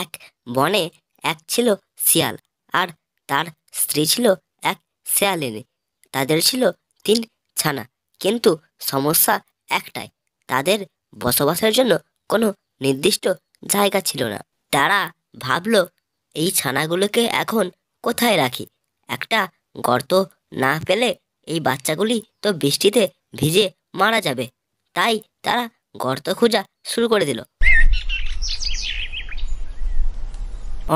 এক বনে এক ছিল শিয়াল আর তার স্ত্রী ছিল এক শেয়ালিনে তাদের ছিল তিন ছানা কিন্তু সমস্যা একটাই তাদের বসবাসের জন্য কোনো নির্দিষ্ট জায়গা ছিল না তারা ভাবল এই ছানাগুলোকে এখন কোথায় রাখি একটা গর্ত না পেলে এই বাচ্চাগুলি তো বৃষ্টিতে ভিজে মারা যাবে তাই তারা গর্ত খোঁজা শুরু করে দিল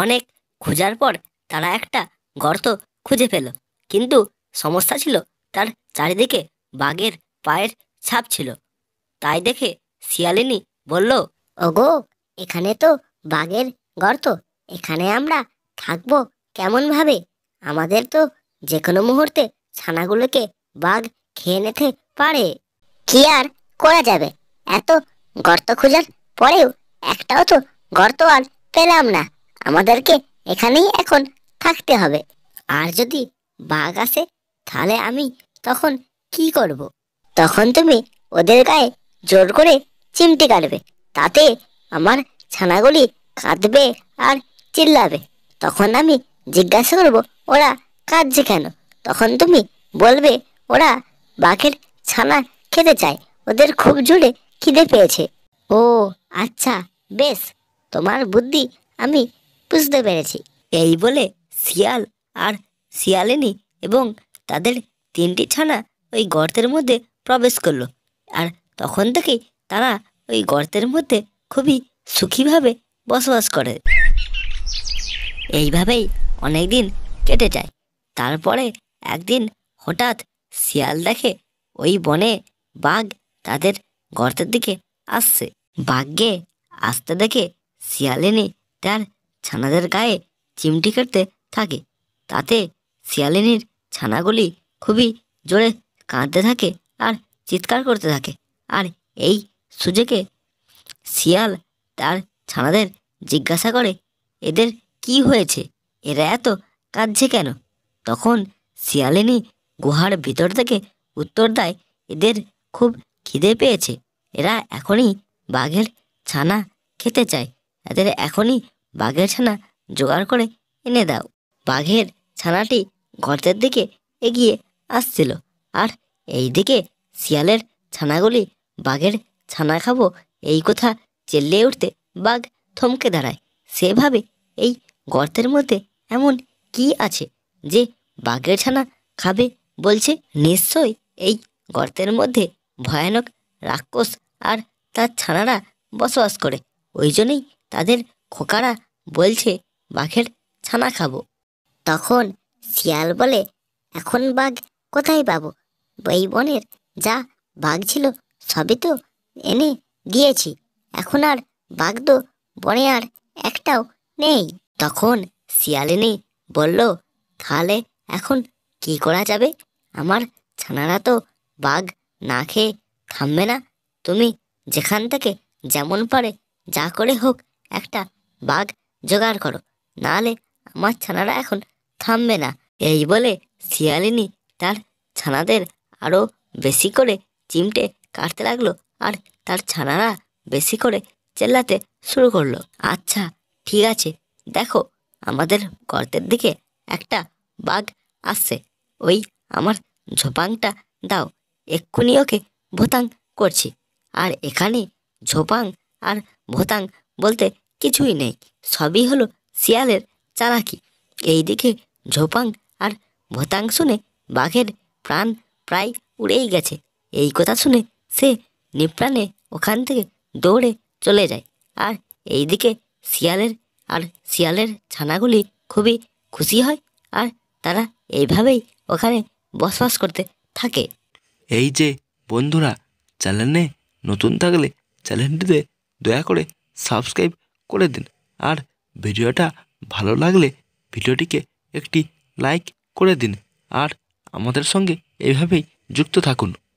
অনেক খোঁজার পর তারা একটা গর্ত খুঁজে পেল কিন্তু সমস্যা ছিল তার চারিদিকে বাঘের পায়ের ছাপ ছিল তাই দেখে শিয়ালিনী বলল ওগো এখানে তো বাঘের গর্ত এখানে আমরা থাকবো কেমনভাবে আমাদের তো যে কোনো মুহূর্তে ছানাগুলোকে বাঘ খেয়ে নিতে পারে কি আর করা যাবে এত গর্ত খোঁজার পরেও একটাও তো গর্ত আর পেলাম না আমাদেরকে এখানেই এখন থাকতে হবে আর যদি বাঘ আসে তাহলে আমি তখন কি করব। তখন তুমি ওদের গায়ে জোর করে চিমটি কাটবে তাতে আমার ছানাগুলি কাঁদবে আর চিল্লাবে তখন আমি জিজ্ঞাসা করব ওরা কাঁদছে কেন তখন তুমি বলবে ওরা বাঘের ছানা খেতে চায় ওদের খুব জুড়ে খিদে পেয়েছে ও আচ্ছা বেশ তোমার বুদ্ধি আমি বুঝতে পেরেছি এই বলে শিয়াল আর শিয়ালিনী এবং তাদের তিনটি ছানা ওই গর্তের মধ্যে প্রবেশ করলো আর তখন থেকেই তারা ওই গর্তের মধ্যে খুবই সুখীভাবে বসবাস করে এইভাবেই অনেক দিন কেটে যায় তারপরে একদিন হঠাৎ শিয়াল দেখে ওই বনে বাঘ তাদের গর্তের দিকে আসছে বাঘকে আসতে দেখে শিয়ালিনী তার ছানাদের গায়ে চিমটি কাটতে থাকে তাতে শিয়ালিনীর ছানাগুলি খুবই জোরে কাঁদতে থাকে আর চিৎকার করতে থাকে আর এই সুযোগে শিয়াল তার ছানাদের জিজ্ঞাসা করে এদের কি হয়েছে এরা এত কাঁদছে কেন তখন শিয়ালিনী গুহার ভিতর থেকে উত্তর দেয় এদের খুব খিদে পেয়েছে এরা এখনই বাঘের ছানা খেতে চায় এদের এখনই বাঘের ছানা জোগাড় করে এনে দাও বাঘের ছানাটি গর্তের দিকে এগিয়ে আসছিল আর এই দিকে শিয়ালের ছানাগুলি বাঘের ছানা খাবো এই কথা চেল্লে উঠতে বাঘ থমকে দাঁড়ায় সেভাবে এই গর্তের মধ্যে এমন কি আছে যে বাঘের ছানা খাবে বলছে নিশ্চয় এই গর্তের মধ্যে ভয়ানক রাক্ষস আর তার ছানারা বসবাস করে ওই জন্যই তাদের খোকারা বলছে বাঘের ছানা খাবো তখন শিয়াল বলে এখন বাঘ কোথায় পাবো বই বনের যা বাঘ ছিল সবই তো এনে দিয়েছি এখন আর বাঘ তো বনে আর একটাও নেই তখন শিয়ালিনী বলল তাহলে এখন কি করা যাবে আমার ছানারা তো বাঘ না খেয়ে থামবে না তুমি যেখান থেকে যেমন পারে যা করে হোক একটা বাঘ জোগাড় করো নাহলে আমার ছানারা এখন থামবে না এই বলে শিয়ালিনী তার ছানাদের আরও বেশি করে চিমটে কাটতে লাগলো আর তার ছানারা বেশি করে চেল্লাতে শুরু করলো আচ্ছা ঠিক আছে দেখো আমাদের গর্তের দিকে একটা বাঘ আসছে ওই আমার ঝোপাংটা দাও এক্ষুনি ওকে ভোতাং করছি আর এখানে ঝোপাং আর ভোতাং বলতে কিছুই নেই সবই হলো শিয়ালের চালাকি দিকে ঝোপাং আর ভোতাং শুনে বাঘের প্রাণ প্রায় উড়েই গেছে এই কথা শুনে সে নিপ্রাণে ওখান থেকে দৌড়ে চলে যায় আর এই দিকে শিয়ালের আর শিয়ালের ছানাগুলি খুবই খুশি হয় আর তারা এইভাবেই ওখানে বসবাস করতে থাকে এই যে বন্ধুরা চ্যানেলে নতুন থাকলে চ্যানেলটিতে দয়া করে সাবস্ক্রাইব করে দিন আর ভিডিওটা ভালো লাগলে ভিডিওটিকে একটি লাইক করে দিন আর আমাদের সঙ্গে এভাবেই যুক্ত থাকুন